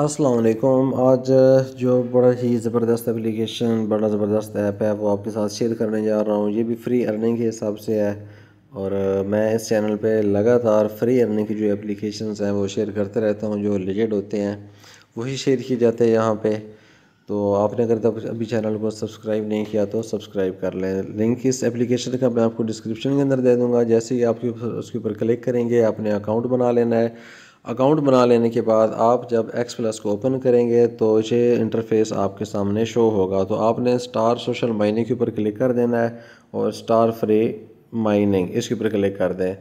असलकुम आज जो बड़ा ही ज़बरदस्त एप्लीकेशन बड़ा ज़बरदस्त ऐप है वो आपके साथ शेयर करने जा रहा हूँ ये भी फ्री अर्निंग के हिसाब से है और मैं इस चैनल पे लगातार फ्री अर्निंग की जो एप्लीकेशंस हैं वो शेयर करते रहता हूँ जो रिलेटेड होते हैं वही शेयर किए जाते हैं यहाँ पे तो आपने अगर तब अभी चैनल को सब्सक्राइब नहीं किया तो सब्सक्राइब कर लें लिंक इस एप्लीकेशन का मैं आपको डिस्क्रिप्शन के अंदर दे दूँगा जैसे ही आप उसके ऊपर क्लिक करेंगे आपने अकाउंट बना लेना है अकाउंट बना लेने के बाद आप जब एक्स प्लस को ओपन करेंगे तो ये इंटरफेस आपके सामने शो होगा तो आपने स्टार सोशल माइनिंग के ऊपर क्लिक कर देना है और स्टार फ्री माइनिंग इसके ऊपर क्लिक कर दें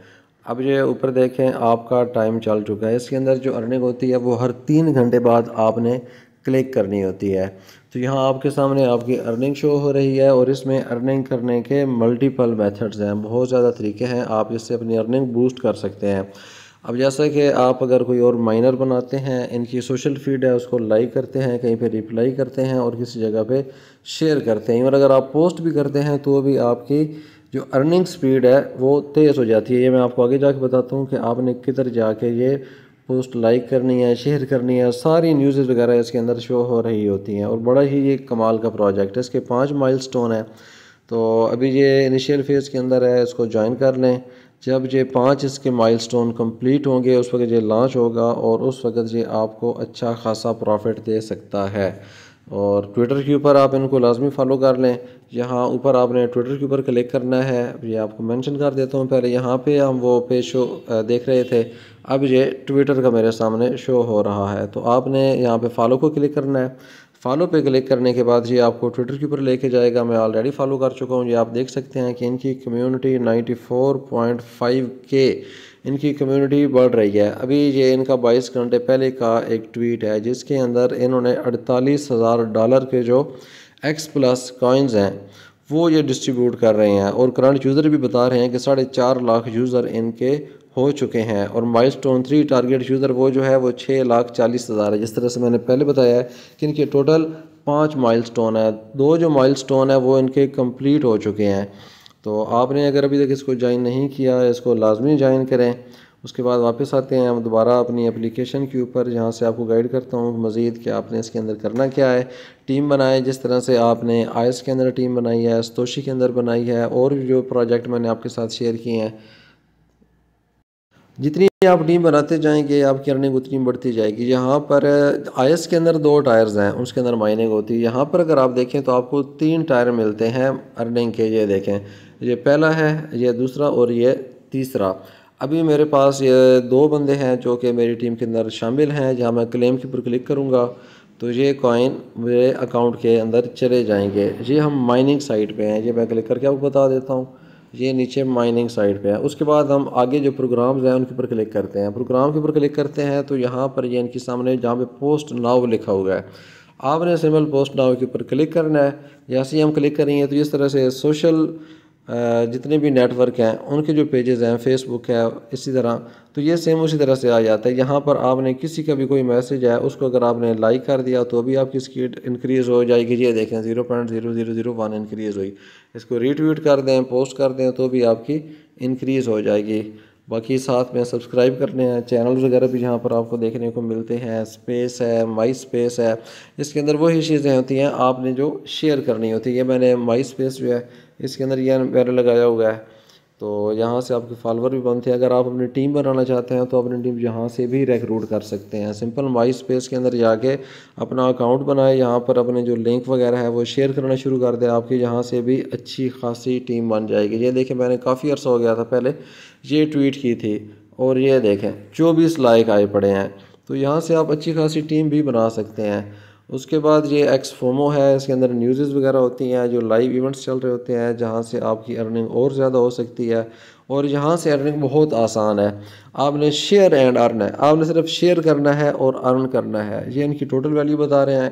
अब ये ऊपर देखें आपका टाइम चल चुका है इसके अंदर जो अर्निंग होती है वो हर तीन घंटे बाद आपने क्लिक करनी होती है तो यहाँ आपके सामने आपकी अर्निंग शो हो रही है और इसमें अर्निंग करने के मल्टीपल मेथड्स हैं बहुत ज़्यादा तरीके हैं आप इससे अपनी अर्निंग बूस्ट कर सकते हैं अब जैसा कि आप अगर कोई और माइनर बनाते हैं इनकी सोशल फीड है उसको लाइक करते हैं कहीं पे रिप्लाई करते हैं और किसी जगह पे शेयर करते हैं और अगर आप पोस्ट भी करते हैं तो भी आपकी जो अर्निंग स्पीड है वो तेज़ हो जाती है ये मैं आपको आगे जाके बताता हूँ कि आपने किधर जाके ये पोस्ट लाइक करनी है शेयर करनी है सारी न्यूज़ वगैरह इसके अंदर शो हो रही होती हैं और बड़ा ही ये कमाल का प्रोजेक्ट है इसके पाँच माइल है तो अभी ये इनिशियल फेज़ के अंदर है इसको ज्वाइन कर लें जब ये पाँच इसके माइलस्टोन कंप्लीट होंगे उस वक्त ये लॉन्च होगा और उस वक्त ये आपको अच्छा खासा प्रॉफिट दे सकता है और ट्विटर के ऊपर आप इनको लाजमी फॉलो कर लें यहाँ ऊपर आपने ट्विटर के ऊपर क्लिक करना है ये आपको मेंशन कर देता हूँ पहले यहाँ पे हम वो पेज शो देख रहे थे अब ये ट्विटर का मेरे सामने शो हो रहा है तो आपने यहाँ पे फॉलो को क्लिक करना है फॉलो पे क्लिक करने के बाद जी आपको ट्विटर के ऊपर लेके जाएगा मैं ऑलरेडी फॉलो कर चुका हूँ जी आप देख सकते हैं कि इनकी कम्युनिटी 94.5 के इनकी कम्युनिटी बढ़ रही है अभी ये इनका बाईस घंटे पहले का एक ट्वीट है जिसके अंदर इन्होंने अड़तालीस हज़ार डॉलर के जो एक्स प्लस कॉइन्स हैं वो ये डिस्ट्रीब्यूट कर रहे हैं और करंट यूज़र भी बता रहे हैं कि साढ़े चार लाख यूज़र इनके हो चुके हैं और milestone three target user वो जो है वो छः लाख चालीस हज़ार है जिस तरह से मैंने पहले बताया कि इनके टोटल पाँच माइल स्टोन है दो जो माइल स्टोन है वो इनके कम्प्लीट हो चुके हैं तो आपने अगर अभी तक इसको ज्वाइन नहीं किया इसको लाजमी ज्वाइन करें उसके बाद वापस आते हैं हम दोबारा अपनी एप्लीकेशन के ऊपर जहाँ से आपको गाइड करता हूँ मज़ीद कि आपने इसके अंदर करना क्या है टीम बनाए जिस तरह से आपने आयस के अंदर टीम बनाई है स्तोशी के अंदर बनाई है और जो प्रोजेक्ट मैंने आपके साथ शेयर किए हैं जितनी आप टीम बनाते जाएंगे आपकी अर्निंग उतनी बढ़ती जाएगी यहाँ पर आयस के अंदर दो टायर्स हैं उसके अंदर माइनिंग होती है यहाँ पर अगर आप देखें तो आपको तीन टायर मिलते हैं अर्निंग के ये देखें ये पहला है ये दूसरा और ये तीसरा अभी मेरे पास ये दो बंदे हैं जो कि मेरी टीम के अंदर शामिल हैं जहाँ मैं क्लेम के ऊपर क्लिक करूँगा तो ये कॉइन मेरे अकाउंट के अंदर चले जाएंगे ये हम माइनिंग साइट पे हैं ये मैं क्लिक करके आपको बता देता हूँ ये नीचे माइनिंग साइट पे है उसके बाद हम आगे जो प्रोग्राम्स हैं उनके ऊपर क्लिक करते हैं प्रोग्राम के ऊपर क्लिक करते हैं तो यहाँ पर ये इनके सामने जहाँ पे पोस्ट नाव लिखा हुआ है आपने सिमल पोस्ट नाव के ऊपर क्लिक करना है जैसे ही हम क्लिक करेंगे तो इस तरह से सोशल जितने भी नेटवर्क हैं उनके जो पेजेस हैं फेसबुक है इसी तरह तो ये सेम उसी तरह से आ जाता है यहाँ पर आपने किसी का भी कोई मैसेज है उसको अगर आपने लाइक कर दिया तो भी आपकी स्पीड इंक्रीज़ हो जाएगी ये देखें zero point zero zero zero one increase हुई इसको रीट्वीट कर दें पोस्ट कर दें तो भी आपकी इंक्रीज़ हो जाएगी बाकी साथ में सब्सक्राइब करने हैं चैनल वगैरह भी जहाँ पर आपको देखने को मिलते हैं स्पेस है माई स्पेस है इसके अंदर वही चीज़ें होती हैं आपने जो शेयर करनी होती है मैंने माई स्पेस जो है इसके अंदर ये बैनर लगाया हुआ है तो यहाँ से आपके फॉलोअर भी बनते हैं अगर आप अपनी टीम बनाना चाहते हैं तो अपनी टीम यहाँ से भी रिक्रूट कर सकते हैं सिंपल माई स्पेस के अंदर जाके अपना अकाउंट बनाए यहाँ पर अपने जो लिंक वगैरह है वो शेयर करना शुरू कर दें आपकी यहाँ से भी अच्छी खासी टीम बन जाएगी ये देखें मैंने काफ़ी अर्सा हो गया था पहले ये ट्वीट की थी और ये देखें चौबीस लाइक आए पड़े हैं तो यहाँ से आप अच्छी खासी टीम भी बना सकते हैं उसके बाद ये एक्स फोमो है इसके अंदर न्यूज़ वगैरह होती हैं जो लाइव इवेंट्स चल रहे होते हैं जहाँ से आपकी अर्निंग और ज़्यादा हो सकती है और यहाँ से अर्निंग बहुत आसान है आपने शेयर एंड अर्न है आपने सिर्फ शेयर करना है और अर्न करना है ये इनकी टोटल वैल्यू बता रहे हैं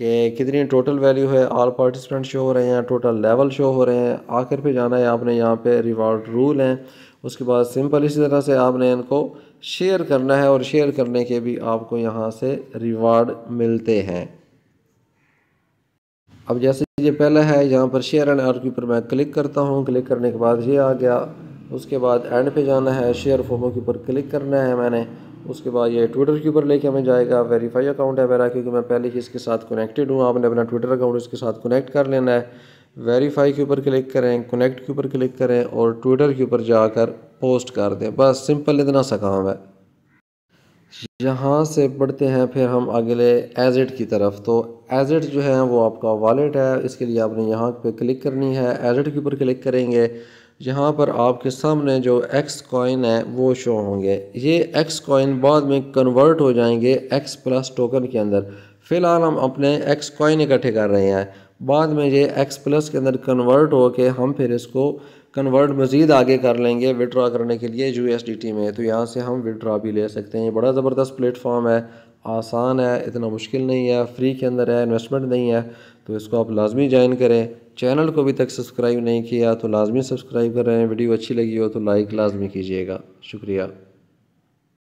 कि कितनी टोटल वैल्यू है ऑल पार्टिसिपेंट शो हो रहे हैं टोटल लेवल शो हो रहे हैं आखिर पे जाना है आपने यहाँ पे रिवार्ड रूल हैं उसके बाद सिंपल इसी तरह से आपने इनको शेयर करना है और शेयर करने के भी आपको यहाँ से रिवार्ड मिलते हैं अब जैसे ये पहला है यहाँ पर शेयर एंड आर के ऊपर मैं क्लिक करता हूँ क्लिक करने के बाद ये आ गया उसके बाद एंड पे जाना है शेयर फोमो के ऊपर क्लिक करना है मैंने उसके बाद ये ट्विटर के ऊपर लेके हमें जाएगा वेरीफाई अकाउंट है मेरा क्योंकि मैं पहले ही इसके साथ कनेक्टेड हूँ आपने अपना ट्विटर अकाउंट इसके साथ कनेक्ट कर लेना है वेरीफाई के ऊपर क्लिक करें कनेक्ट के ऊपर क्लिक करें और ट्विटर के ऊपर जाकर पोस्ट कर दें बस सिंपल इतना सा काम है यहाँ से बढ़ते हैं फिर हम अगले एजट की तरफ तो एजट जो है वो आपका वॉलेट है इसके लिए आपने यहाँ पे क्लिक करनी है एजट के ऊपर क्लिक करेंगे यहाँ पर आपके सामने जो एक्स कॉइन है वो शो होंगे ये एक्स कॉइन बाद में कन्वर्ट हो जाएंगे एक्स प्लस टोकन के अंदर फ़िलहाल हम अपने एक्स कॉइन इकट्ठे कर रहे हैं बाद में ये एक्स प्लस के अंदर कन्वर्ट हो के हम फिर इसको कन्वर्ट मज़ीद आगे कर लेंगे विड्रा करने के लिए यू में तो यहाँ से हम विड्रा भी ले सकते हैं ये बड़ा ज़बरदस्त प्लेटफॉर्म है आसान है इतना मुश्किल नहीं है फ्री के अंदर है इन्वेस्टमेंट नहीं है तो इसको आप लाजमी ज्वाइन करें चैनल को अभी तक सब्सक्राइब नहीं किया तो लाजमी सब्सक्राइब कर रहे हैं वीडियो अच्छी लगी हो तो लाइक लाजमी कीजिएगा शुक्रिया